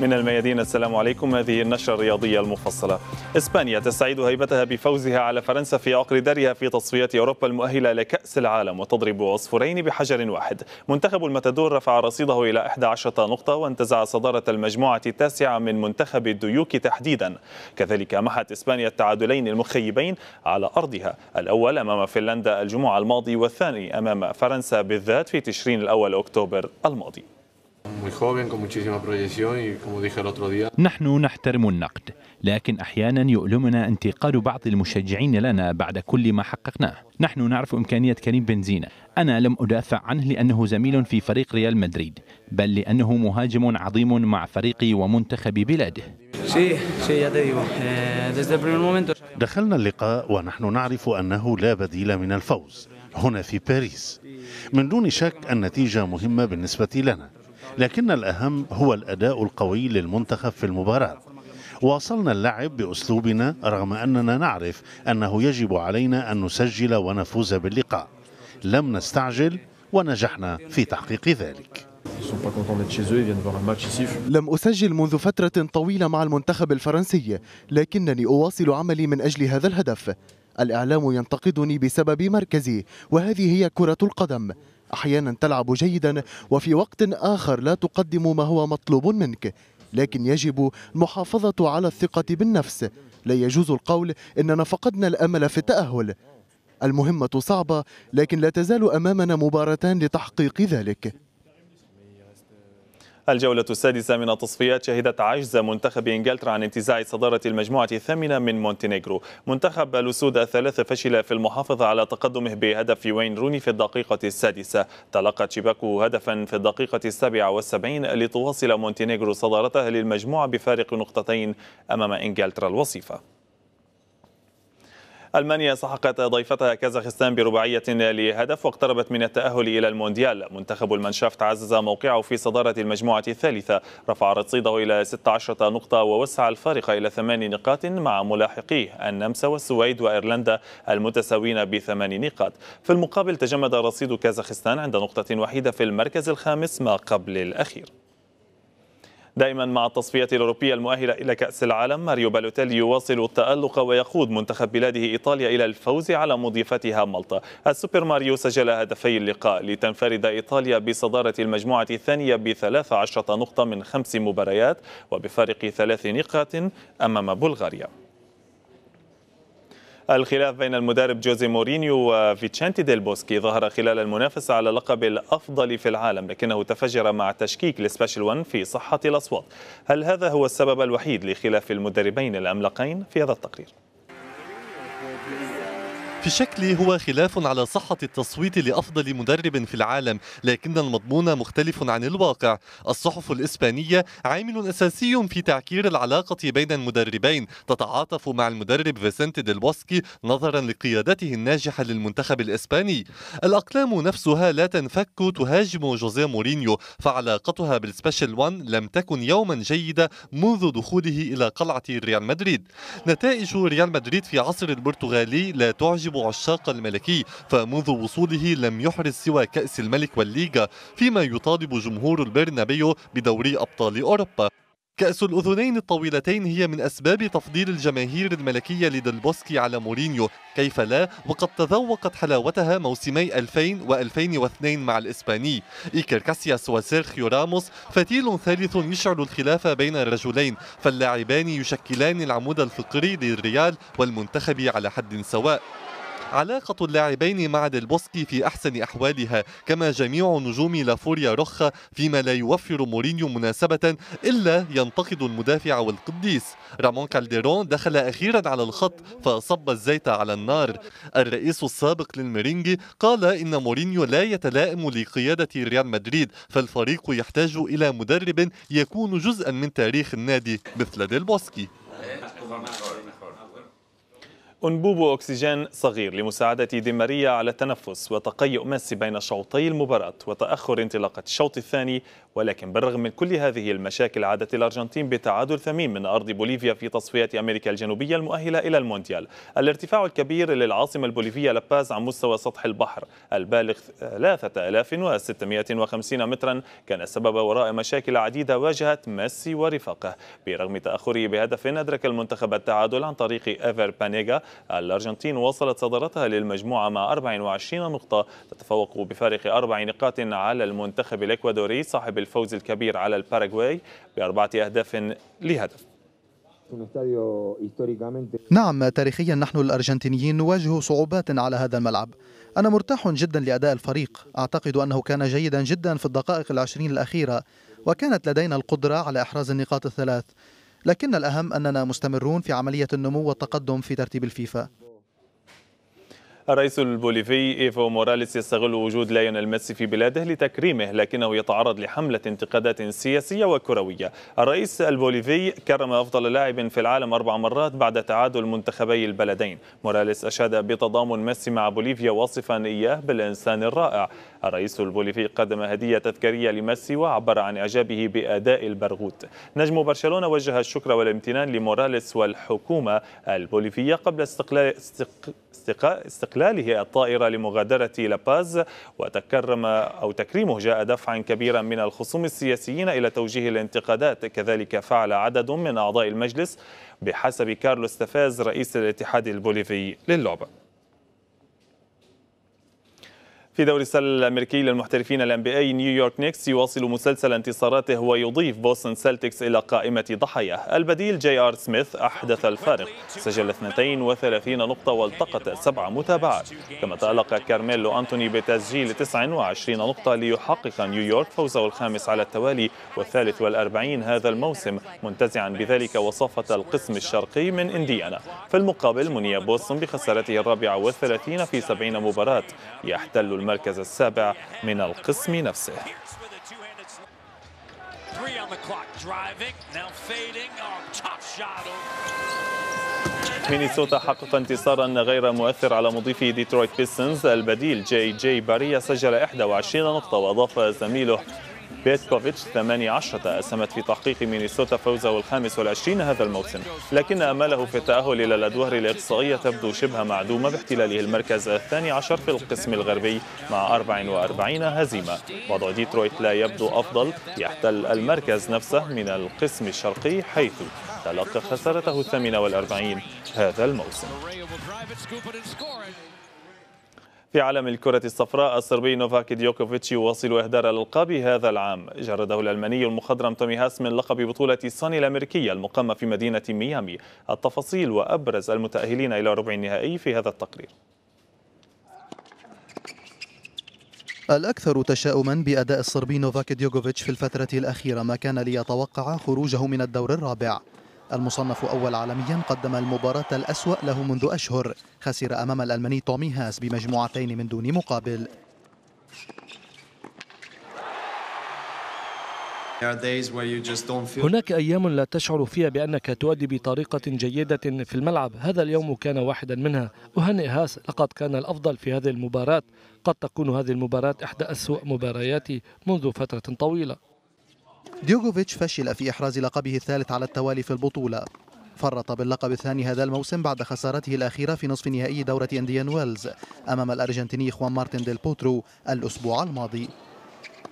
من الميادين السلام عليكم هذه النشرة الرياضية المفصلة إسبانيا تستعيد هيبتها بفوزها على فرنسا في عقر دارها في تصفيات أوروبا المؤهلة لكأس العالم وتضرب عصفورين بحجر واحد منتخب المتدور رفع رصيده إلى 11 نقطة وانتزع صدارة المجموعة التاسعة من منتخب الديوك تحديدا كذلك محت إسبانيا التعادلين المخيبين على أرضها الأول أمام فنلندا الجمعة الماضي والثاني أمام فرنسا بالذات في تشرين الأول أكتوبر الماضي نحن نحترم النقد لكن احيانا يؤلمنا انتقاد بعض المشجعين لنا بعد كل ما حققناه نحن نعرف امكانيه كريم بنزينة انا لم ادافع عنه لانه زميل في فريق ريال مدريد بل لانه مهاجم عظيم مع فريقي ومنتخب بلاده eh, دخلنا اللقاء ونحن نعرف انه لا بديل من الفوز هنا في باريس من دون شك النتيجه مهمه بالنسبه لنا لكن الأهم هو الأداء القوي للمنتخب في المباراة واصلنا اللعب بأسلوبنا رغم أننا نعرف أنه يجب علينا أن نسجل ونفوز باللقاء لم نستعجل ونجحنا في تحقيق ذلك لم أسجل منذ فترة طويلة مع المنتخب الفرنسي لكنني أواصل عملي من أجل هذا الهدف الإعلام ينتقدني بسبب مركزي وهذه هي كرة القدم احيانا تلعب جيدا وفي وقت اخر لا تقدم ما هو مطلوب منك لكن يجب المحافظه على الثقه بالنفس لا يجوز القول اننا فقدنا الامل في التاهل المهمه صعبه لكن لا تزال امامنا مباراتان لتحقيق ذلك الجولة السادسة من التصفيات شهدت عجز منتخب إنجلترا عن انتزاع صدارة المجموعة الثامنة من مونتينيغرو منتخب الأسود الثلاثة فشل في المحافظة على تقدمه بهدف وين روني في الدقيقة السادسة تلقت شباكو هدفا في الدقيقة السابعة والسبعين لتواصل مونتينيغرو صدارته للمجموعة بفارق نقطتين أمام إنجلترا الوصيفة ألمانيا سحقت ضيفتها كازاخستان برباعية لهدف واقتربت من التأهل إلى المونديال منتخب المنشافت عزز موقعه في صدارة المجموعة الثالثة رفع رصيده إلى 16 نقطة ووسع الفارق إلى ثمان نقاط مع ملاحقيه النمسا والسويد وإيرلندا المتساوين بثمان نقاط في المقابل تجمد رصيد كازاخستان عند نقطة وحيدة في المركز الخامس ما قبل الأخير دائما مع التصفيات الأوروبية المؤهلة إلى كأس العالم ماريو بالوتيلي يواصل التألق ويقود منتخب بلاده إيطاليا إلى الفوز على مضيفتها مالطا السوبر ماريو سجل هدفي اللقاء لتنفرد إيطاليا بصدارة المجموعة الثانية بثلاث عشرة نقطة من خمس مباريات وبفارق ثلاث نقاط أمام بلغاريا الخلاف بين المدرب جوزي مورينيو وفيتشانتي ديل بوسكي ظهر خلال المنافسة على لقب الأفضل في العالم لكنه تفجر مع تشكيك لسبيشل ون في صحة الأصوات هل هذا هو السبب الوحيد لخلاف المدربين العملاقين في هذا التقرير؟ شكله هو خلاف على صحة التصويت لأفضل مدرب في العالم لكن المضمون مختلف عن الواقع الصحف الإسبانية عامل أساسي في تعكير العلاقة بين المدربين تتعاطف مع المدرب فيسنت ديلبوسكي نظرا لقيادته الناجحة للمنتخب الإسباني الأقلام نفسها لا تنفك تهاجم جوزيه مورينيو فعلاقتها بالسبيشال وان لم تكن يوما جيدة منذ دخوله إلى قلعة ريال مدريد نتائج ريال مدريد في عصر البرتغالي لا تعجب عشاق الملكي فمنذ وصوله لم يحرز سوى كأس الملك والليغا فيما يطالب جمهور البرنابيو بدوري أبطال أوروبا كأس الأذنين الطويلتين هي من أسباب تفضيل الجماهير الملكية لدلبوسكي على مورينيو كيف لا وقد تذوقت حلاوتها موسمي 2000 و2002 مع الإسباني إيكر كاسياس وسيرخيو راموس فتيل ثالث يشعل الخلاف بين الرجلين فاللاعبان يشكلان العمود الفقري للريال والمنتخب على حد سواء علاقة اللاعبين مع ديلبوسكي في أحسن أحوالها كما جميع نجوم لافوريا رخة فيما لا يوفر مورينيو مناسبة إلا ينتقد المدافع والقديس رامون كالديرون دخل أخيرا على الخط فصب الزيت على النار الرئيس السابق للميرينجي قال إن مورينيو لا يتلائم لقيادة ريال مدريد فالفريق يحتاج إلى مدرب يكون جزءا من تاريخ النادي مثل ديلبوسكي أنبوب أكسجين صغير لمساعدة دي ماريا على التنفس وتقيؤ ميسي بين شوطي المباراة وتأخر انطلاقة الشوط الثاني ولكن بالرغم من كل هذه المشاكل عادت الأرجنتين بتعادل ثمين من أرض بوليفيا في تصفيات أمريكا الجنوبية المؤهلة إلى المونديال الارتفاع الكبير للعاصمة البوليفية لاباز عن مستوى سطح البحر البالغ 3650 مترا كان السبب وراء مشاكل عديدة واجهت ميسي ورفاقه برغم تأخره بهدف أدرك المنتخب التعادل عن طريق إيفر بانيغا الأرجنتين وصلت صدارتها للمجموعة مع 24 نقطة تتفوق بفارق أربع نقاط على المنتخب الإكوادوري صاحب الفوز الكبير على الباراغواي بأربعة أهداف لهدف نعم تاريخيا نحن الأرجنتينيين نواجه صعوبات على هذا الملعب أنا مرتاح جدا لأداء الفريق أعتقد أنه كان جيدا جدا في الدقائق العشرين الأخيرة وكانت لدينا القدرة على إحراز النقاط الثلاث لكن الأهم أننا مستمرون في عملية النمو والتقدم في ترتيب الفيفا الرئيس البوليفي إيفو موراليس يستغل وجود لايونيل ميسي في بلاده لتكريمه لكنه يتعرض لحملة انتقادات سياسية وكروية الرئيس البوليفي كرم أفضل لاعب في العالم أربع مرات بعد تعادل منتخبي البلدين موراليس أشاد بتضامن ميسي مع بوليفيا واصفا إياه بالإنسان الرائع الرئيس البوليفي قدم هدية تذكارية لميسي وعبر عن إعجابه بأداء البرغوث نجم برشلونة وجه الشكر والامتنان لموراليس والحكومة البوليفية قبل استقلال استقلاله الطائرة لمغادرة لاباز وتكرم أو تكريمه جاء دفعا كبيرا من الخصوم السياسيين إلى توجيه الانتقادات كذلك فعل عدد من أعضاء المجلس بحسب كارلوس تفاز رئيس الاتحاد البوليفي للعبة في دوري السله الامريكي للمحترفين اي نيويورك نيكس يواصل مسلسل انتصاراته ويضيف بوسطن سلتكس الى قائمه ضحاياه البديل جي ار سميث احدث الفارق سجل 32 نقطه والتقط سبع متابعات كما تالق كارميلو انتوني بتسجيل 29 نقطه ليحقق نيويورك فوزه الخامس على التوالي والثالث والأربعين هذا الموسم منتزعا بذلك وصافه القسم الشرقي من انديانا في المقابل منيا بوسطن بخسارته الرابعه والثلاثين في 70 مباراه يحتل المركز السابع من القسم نفسه oh, مينيسوتا حقق انتصارا غير مؤثر على مضيفه ديترويت بيستنز البديل جي جي باريا سجل 21 نقطة وأضاف زميله بيتكوفيتش 8 10 تأسمت في تحقيق مينيسوتا فوزه الخامس والعشرين هذا الموسم لكن أماله في التأهل إلى الأدوار الإقصائية تبدو شبه معدومة باحتلاله المركز الثاني عشر في القسم الغربي مع 44 هزيمة وضع ديترويت لا يبدو أفضل يحتل المركز نفسه من القسم الشرقي حيث تلقى خسارته الثامنة والأربعين هذا الموسم في عالم الكرة الصفراء الصربي نوفاك ديوكوفيتش يواصل إهدار الألقاب هذا العام جرده الألماني المخضرم تومي هاس من لقب بطولة الصاني الأمريكية المقامة في مدينة ميامي التفاصيل وأبرز المتأهلين إلى ربع النهائي في هذا التقرير الأكثر تشاؤما بأداء الصربي نوفاك ديوكوفيتش في الفترة الأخيرة ما كان ليتوقع خروجه من الدور الرابع المصنف أول عالميا قدم المباراة الأسوأ له منذ أشهر خسر أمام الألماني تومي هاس بمجموعتين من دون مقابل هناك أيام لا تشعر فيها بأنك تؤدي بطريقة جيدة في الملعب هذا اليوم كان واحدا منها أهنئ هاس لقد كان الأفضل في هذه المباراة قد تكون هذه المباراة إحدى أسوأ مبارياتي منذ فترة طويلة ديوغوفيتش فشل في إحراز لقبه الثالث على التوالي في البطولة فرط باللقب الثاني هذا الموسم بعد خسارته الأخيرة في نصف نهائي دورة إنديان ويلز أمام الأرجنتيني خوان مارتن ديل بوترو الأسبوع الماضي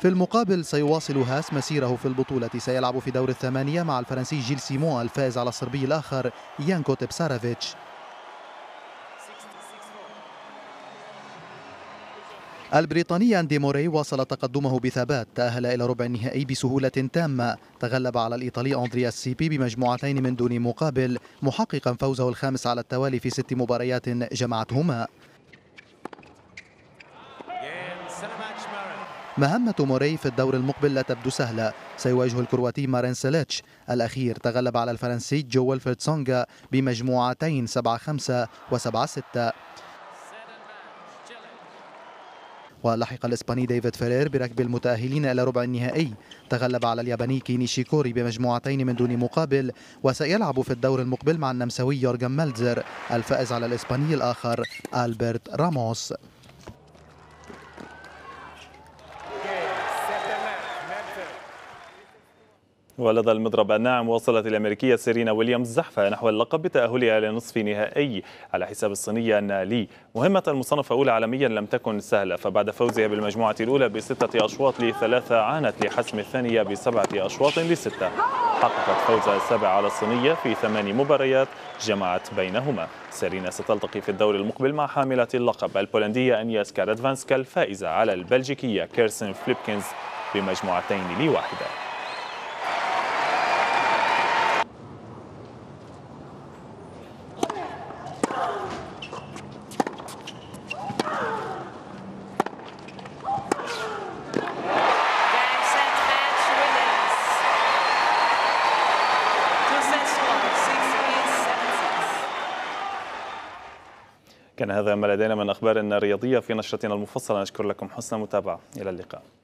في المقابل سيواصل هاس مسيره في البطولة سيلعب في دور الثمانية مع الفرنسي جيل سيمون الفائز على الصربي الآخر يانكو تبسارافيتش البريطاني أندي موري واصل تقدمه بثبات تأهل إلى ربع النهائي بسهولة تامة تغلب على الإيطالي أندريا سيبي بمجموعتين من دون مقابل محققا فوزه الخامس على التوالي في ست مباريات جمعتهما مهمة موري في الدور المقبل لا تبدو سهلة سيواجه الكرواتي مارين سيليتش الأخير تغلب على الفرنسي جو ويلفرد سونغا بمجموعتين 7-5 و 7-6 ولحق الإسباني ديفيد فيرير بركب المتأهلين إلى ربع النهائي تغلب على الياباني كينيشيكوري بمجموعتين من دون مقابل وسيلعب في الدور المقبل مع النمساوي يورجن مالزر الفائز على الإسباني الآخر ألبرت راموس ولدى المضرب الناعم وصلت الأمريكية سيرينا ويليامز زحفة نحو اللقب بتأهلها لنصف نهائي على حساب الصينية نالي مهمة المصنفة أولى عالميا لم تكن سهلة فبعد فوزها بالمجموعة الأولى بستة أشواط لثلاثة عانت لحسم الثانية بسبعة أشواط لستة حققت فوزها السابع على الصينية في ثمان مباريات جمعت بينهما سيرينا ستلتقي في الدور المقبل مع حاملة اللقب البولندية أنياس كارادفانسكا الفائزة على البلجيكية كيرسن فليبكنز بمجموعتين لواحده كان هذا ما لدينا من أخبار رياضية في نشرتنا المفصلة نشكر لكم حسن المتابعة إلى اللقاء